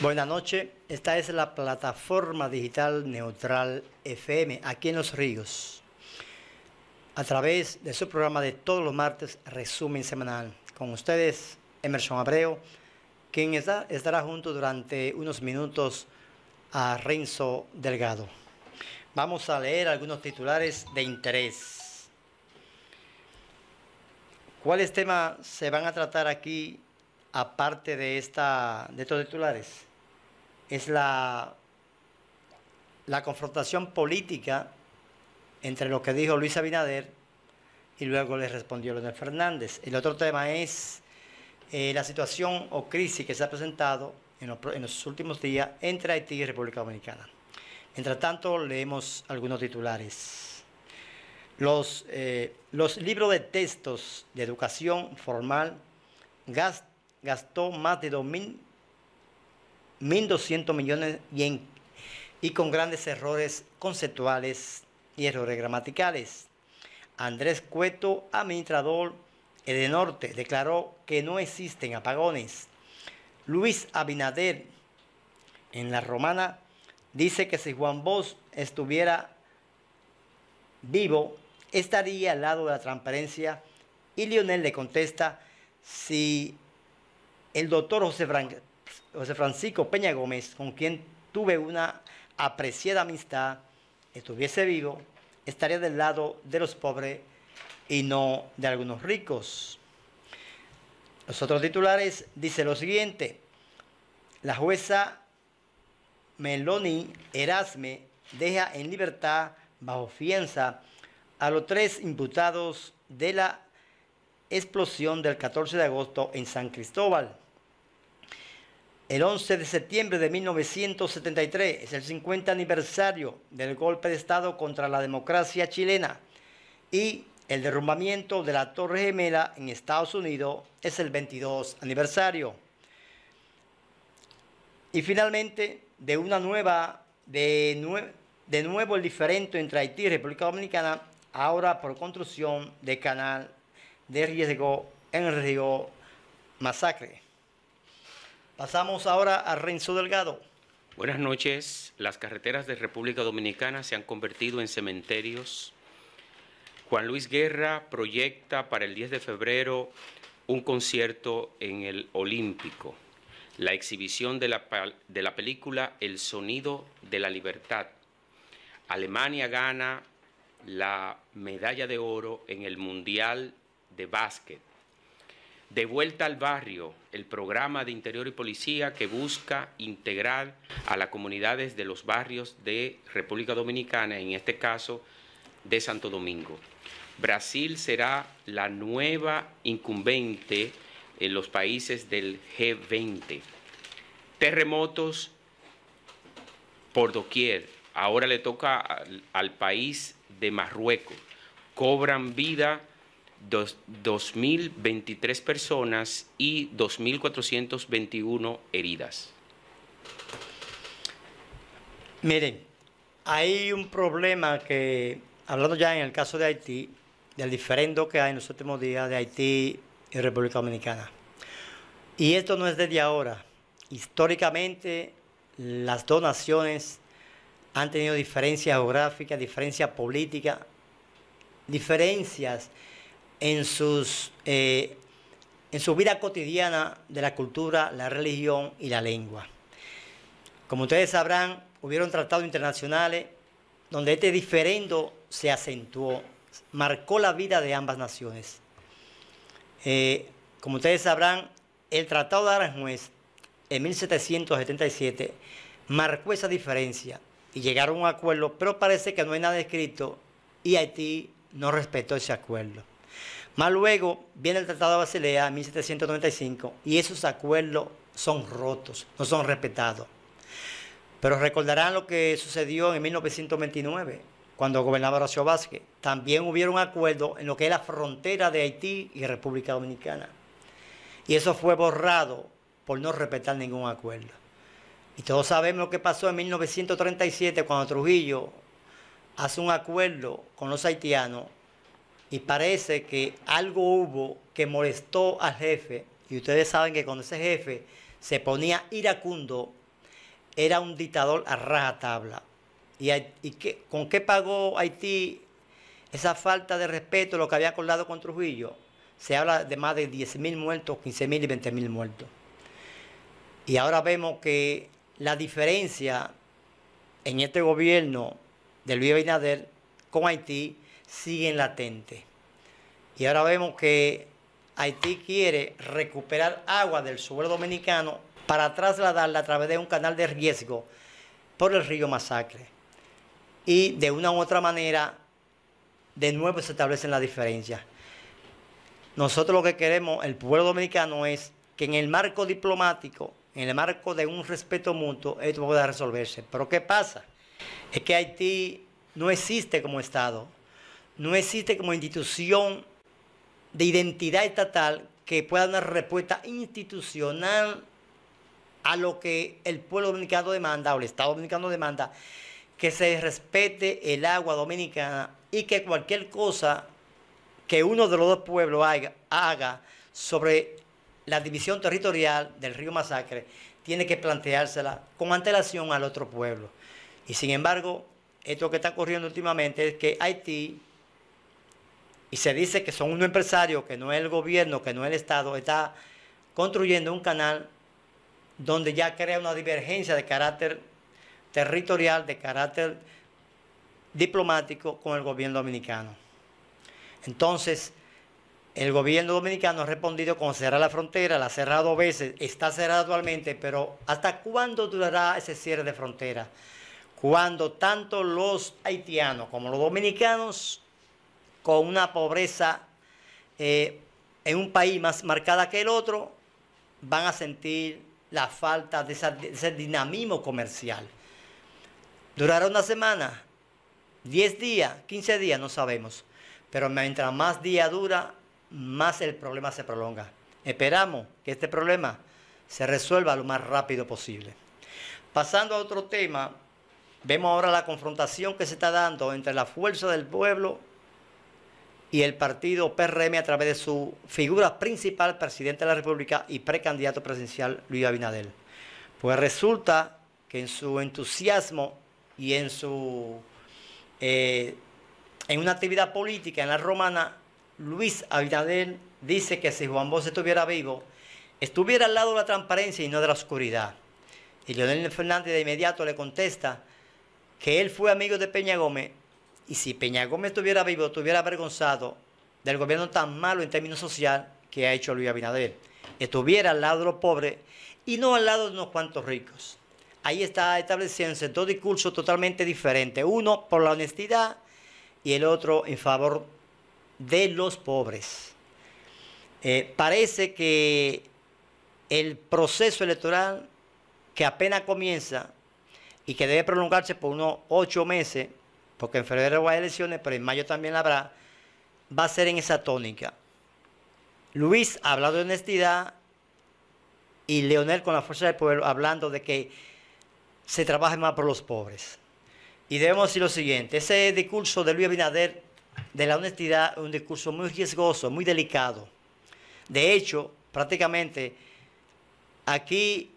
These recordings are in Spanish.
Buenas noches, esta es la plataforma digital neutral FM aquí en Los Ríos, a través de su programa de todos los martes, resumen semanal. Con ustedes, Emerson Abreu, quien estará junto durante unos minutos a Renzo Delgado. Vamos a leer algunos titulares de interés. ¿Cuáles temas se van a tratar aquí aparte de, esta, de estos titulares? es la, la confrontación política entre lo que dijo Luis Abinader y luego le respondió Leonel Fernández. El otro tema es eh, la situación o crisis que se ha presentado en los, últimos días entre Haití y República Dominicana. Mientras tanto, leemos algunos titulares. Los, eh, los libros de textos de educación formal gastó más de 2.000 1.200 millones y, y con grandes errores conceptuales y errores gramaticales. Andrés Cueto, administrador de Norte, declaró que no existen apagones. Luis Abinader, en La Romana, dice que si Juan Bosch estuviera vivo, estaría al lado de la transparencia. Y Lionel le contesta, si el doctor José Branca José Francisco Peña Gómez, con quien tuve una apreciada amistad, estuviese vivo, estaría del lado de los pobres y no de algunos ricos. Los otros titulares dicen lo siguiente, la jueza Meloni Erasme deja en libertad bajo fianza a los tres imputados de la explosión del 14 de agosto en San Cristóbal. El 11 de septiembre de 1973 es el 50 aniversario del golpe de Estado contra la democracia chilena y el derrumbamiento de la Torre Gemela en Estados Unidos es el 22 aniversario. Y finalmente, de una nueva, de, de nuevo el diferente entre Haití y República Dominicana, ahora por construcción de canal de riesgo en el río Masacre. Pasamos ahora a Renzo Delgado. Buenas noches. Las carreteras de República Dominicana se han convertido en cementerios. Juan Luis Guerra proyecta para el 10 de febrero un concierto en el Olímpico. La exhibición de la, de la película El Sonido de la Libertad. Alemania gana la medalla de oro en el Mundial de Básquet. De vuelta al barrio, el programa de Interior y Policía que busca integrar a las comunidades de los barrios de República Dominicana, en este caso de Santo Domingo. Brasil será la nueva incumbente en los países del G20. Terremotos por doquier. Ahora le toca al, país de Marruecos. Cobran vida 2.023 personas y 2.421 heridas. Miren, hay un problema que, hablando ya en el caso de Haití, del diferendo que hay en los últimos días de Haití y República Dominicana. Y esto no es desde ahora. Históricamente, las dos naciones han tenido diferencias geográficas, diferencias políticas, diferencias eh, en, su vida cotidiana de la cultura, la religión y la lengua. Como ustedes sabrán, hubieron tratados internacionales donde este diferendo se acentuó, marcó la vida de ambas naciones. Eh, como ustedes sabrán, el Tratado de Aranjuez en 1777 marcó esa diferencia y llegaron a un acuerdo, pero parece que no hay nada escrito y Haití no respetó ese acuerdo. Más luego viene el Tratado de Basilea en 1795 y esos acuerdos son rotos, no son respetados. Pero recordarán lo que sucedió en 1929, cuando gobernaba Horacio Vázquez. También hubieron acuerdo en lo que es la frontera de Haití y República Dominicana. Y eso fue borrado por no respetar ningún acuerdo. Y todos sabemos lo que pasó en 1937 cuando Trujillo hace un acuerdo con los haitianos y parece que algo hubo que molestó al jefe. Y ustedes saben que cuando ese jefe se ponía iracundo, era un dictador a raja tabla. ¿Y, con qué pagó Haití esa falta de respeto, lo que había acordado con Trujillo? Se habla de más de 10.000 muertos, 15.000 y 20.000 muertos. Y ahora vemos que la diferencia en este gobierno de Luis Abinader con Haití siguen latentes. Y ahora vemos que Haití quiere recuperar agua del suelo dominicano para trasladarla a través de un canal de riesgo por el río Masacre. Y de una u otra manera, de nuevo se establecen la diferencia Nosotros lo que queremos, el pueblo dominicano, es que en el marco diplomático, en el marco de un respeto mutuo, esto pueda resolverse. Pero ¿qué pasa? Es que Haití no existe como Estado no existe como institución de identidad estatal que pueda dar una respuesta institucional a lo que el pueblo dominicano demanda o el Estado dominicano demanda, que se respete el agua dominicana y que cualquier cosa que uno de los dos pueblos haga, haga sobre la división territorial del río Masacre, tiene que planteársela con antelación al otro pueblo. Y sin embargo, esto que está ocurriendo últimamente es que Haití y se dice que son un empresario, que no es el gobierno, que no es el Estado, está construyendo un canal donde ya crea una divergencia de carácter territorial, de carácter diplomático con el gobierno dominicano. Entonces, el gobierno dominicano ha respondido con cerrar la frontera, la ha cerrado veces, está cerrada actualmente, pero ¿hasta cuándo durará ese cierre de frontera? Cuando tanto los haitianos como los dominicanos con una pobreza eh, en un país más marcada que el otro, van a sentir la falta de, ese dinamismo comercial. Durará una semana, 10 días, 15 días, no sabemos. Pero mientras más día dura, más el problema se prolonga. Esperamos que este problema se resuelva lo más rápido posible. Pasando a otro tema, vemos ahora la confrontación que se está dando entre la fuerza del pueblo y el partido PRM a través de su figura principal, presidente de la República y precandidato presidencial Luis Abinadel. Pues resulta que en su entusiasmo y en su eh, en una actividad política en la romana, Luis Abinadel dice que si Juan Bosch estuviera vivo, estuviera al lado de la transparencia y no de la oscuridad. Y Leonel Fernández de inmediato le contesta que él fue amigo de Peña Gómez y si Peña Gómez estuviera vivo, estuviera avergonzado del gobierno tan malo en términos social que ha hecho Luis Abinader. Estuviera al lado de los pobres y no al lado de unos cuantos ricos. Ahí está estableciéndose dos discursos totalmente diferentes. Uno por la honestidad y el otro en favor de los pobres. Eh, parece que el proceso electoral que apenas comienza y que debe prolongarse por unos ocho meses, porque en febrero va hay elecciones, pero en mayo también habrá, va a ser en esa tónica. Luis ha hablado de honestidad y Leonel con la fuerza del pueblo hablando de que se trabaje más por los pobres. Y debemos decir lo siguiente, ese discurso de Luis Abinader de la honestidad es un discurso muy riesgoso, muy delicado. De hecho, prácticamente aquí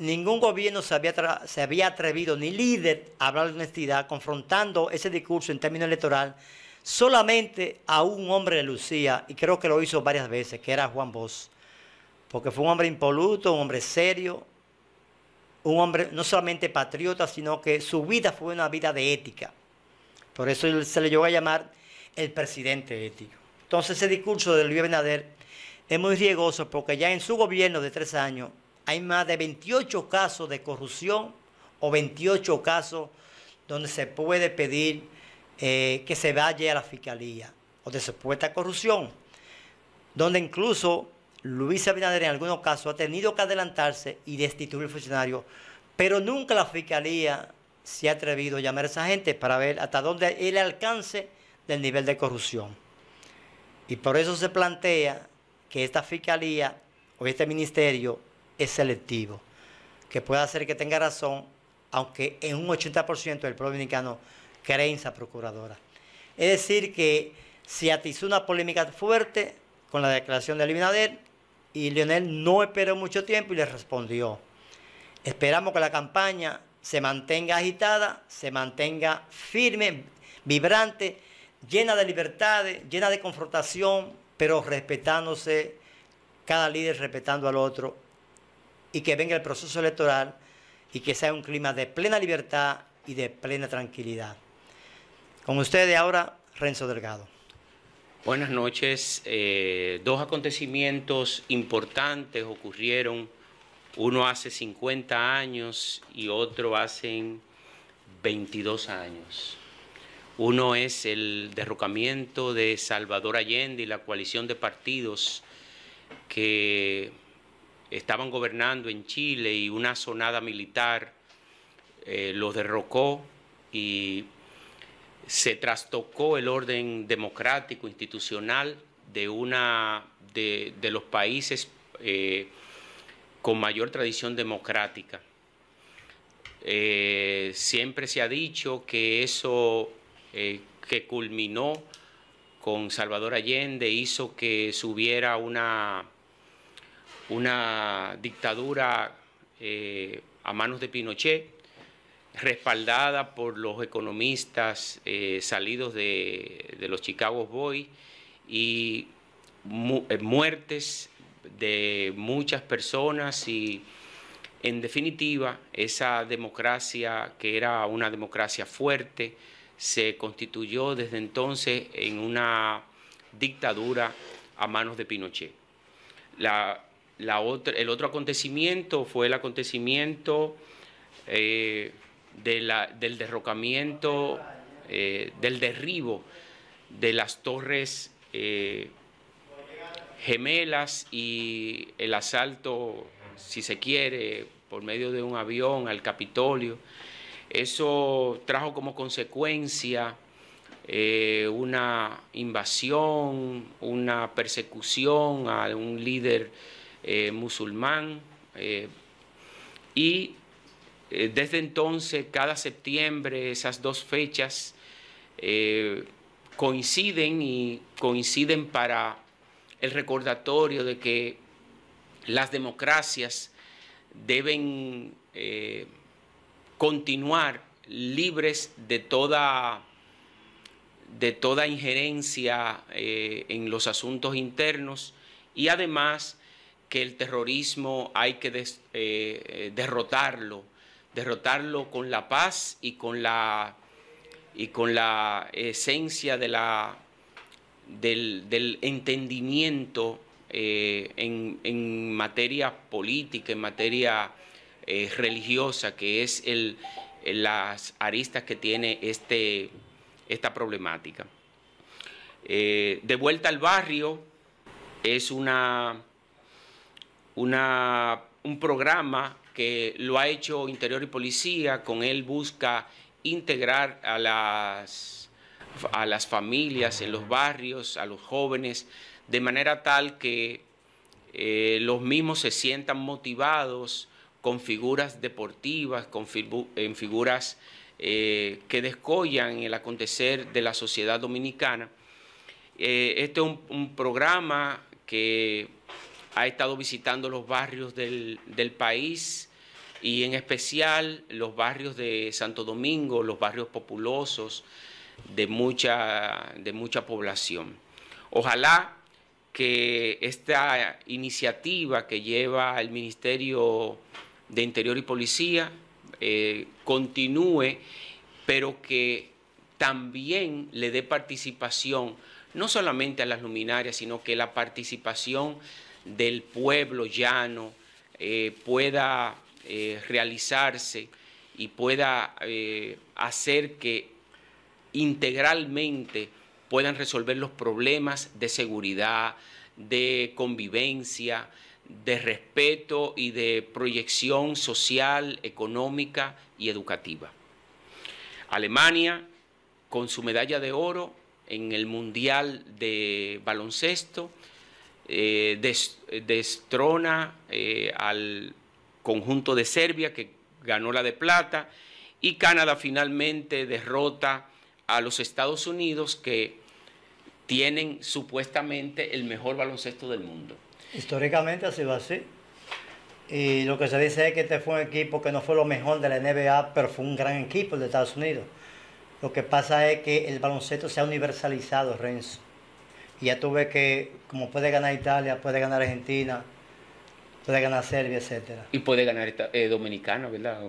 Ningún gobierno se había, se había atrevido, ni líder, a hablar de honestidad, confrontando ese discurso en términos electoral solamente a un hombre de Lucía, y creo que lo hizo varias veces, que era Juan Bosch, porque fue un hombre impoluto, un hombre serio, un hombre no solamente patriota, sino que su vida fue una vida de ética. Por eso se le llegó a llamar el presidente ético. Entonces ese discurso de Luis Benader es muy riesgoso porque ya en su gobierno de tres años hay más de 28 casos de corrupción o 28 casos donde se puede pedir eh, que se vaya a la fiscalía o de supuesta corrupción, donde incluso Luis Abinader en algunos casos ha tenido que adelantarse y destituir al funcionario, pero nunca la fiscalía se ha atrevido a llamar a esa gente para ver hasta dónde el alcance del nivel de corrupción. Y por eso se plantea que esta fiscalía o este ministerio es selectivo, que puede hacer que tenga razón, aunque en un 80% del pueblo dominicano cree en esa procuradora. Es decir, que se atizó una polémica fuerte con la declaración de Eliminader, y Leonel no esperó mucho tiempo y le respondió. Esperamos que la campaña se mantenga agitada, se mantenga firme, vibrante, llena de libertades, llena de confrontación, pero respetándose cada líder, respetando al otro y que venga el proceso electoral y que sea un clima de plena libertad y de plena tranquilidad. Con ustedes ahora, Renzo Delgado. Buenas noches. Eh, dos acontecimientos importantes ocurrieron, uno hace 50 años y otro hace 22 años. Uno es el derrocamiento de Salvador Allende y la coalición de partidos que estaban gobernando en Chile y una sonada militar eh, los derrocó y se trastocó el orden democrático institucional de una de, los países eh, con mayor tradición democrática. Eh, siempre se ha dicho que eso que culminó con Salvador Allende hizo que subiera una una dictadura eh, a manos de Pinochet, respaldada por los economistas eh, salidos de, los Chicago Boys y eh, muertes de muchas personas y en definitiva esa democracia que era una democracia fuerte se constituyó desde entonces en una dictadura a manos de Pinochet el otro acontecimiento fue el acontecimiento eh, del derrocamiento, eh, del derribo de las torres eh, gemelas y el asalto, si se quiere, por medio de un avión al Capitolio. Eso trajo como consecuencia una invasión, una persecución a un líder eh, musulmán. Eh, y eh, desde entonces, cada septiembre, esas dos fechas coinciden y coinciden para el recordatorio de que las democracias deben continuar libres de toda de toda injerencia en los asuntos internos y además que el terrorismo hay que eh, eh, derrotarlo, derrotarlo con la paz y con la, y con la esencia de la, del, entendimiento eh, en, materia política, en materia religiosa, que es el, las aristas que tiene este, esta problemática. de vuelta al barrio es una un programa que lo ha hecho Interior y Policía, con él busca integrar a las, a las familias en los barrios, a los jóvenes, de manera tal que eh, los mismos se sientan motivados con figuras deportivas, con en figuras eh, que descollan el acontecer de la sociedad dominicana. Eh, este es un programa que ha estado visitando los barrios del, país y en especial los barrios de Santo Domingo, los barrios populosos de mucha, de mucha población. Ojalá que esta iniciativa que lleva el Ministerio de Interior y Policía eh, continúe, pero que también le dé participación no solamente a las luminarias, sino que la participación del pueblo llano eh, pueda eh, realizarse y pueda eh, hacer que integralmente puedan resolver los problemas de seguridad, de convivencia, de respeto y de proyección social, económica y educativa. Alemania, con su medalla de oro en el Mundial de Baloncesto, eh, destrona eh, al conjunto de Serbia, que ganó la de plata, y Canadá finalmente derrota a los Estados Unidos, que tienen supuestamente el mejor baloncesto del mundo. Históricamente ha sido así. Y lo que se dice es que este fue un equipo que no fue lo mejor de la NBA, pero fue un gran equipo de Estados Unidos. Lo que pasa es que el baloncesto se ha universalizado, Renzo. Y ya tuve que como puede ganar Italia, puede ganar Argentina, puede ganar Serbia, etc. Y puede ganar eh, Dominicana, ¿verdad?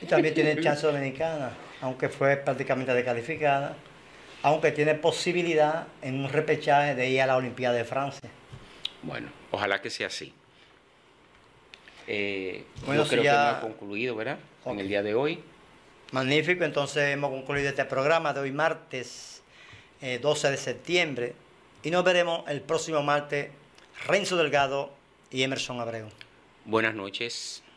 Y también tiene chance Dominicana, aunque fue prácticamente descalificada, aunque tiene posibilidad en un repechaje de ir a la Olimpiada de Francia. Bueno, ojalá que sea así. Eh, bueno, creo ya... que hemos concluido, ¿verdad? En el día de hoy. Magnífico, entonces hemos concluido este programa de hoy martes 12 eh, de septiembre y nos veremos el próximo martes. Renzo Delgado y Emerson Abreu. Buenas noches.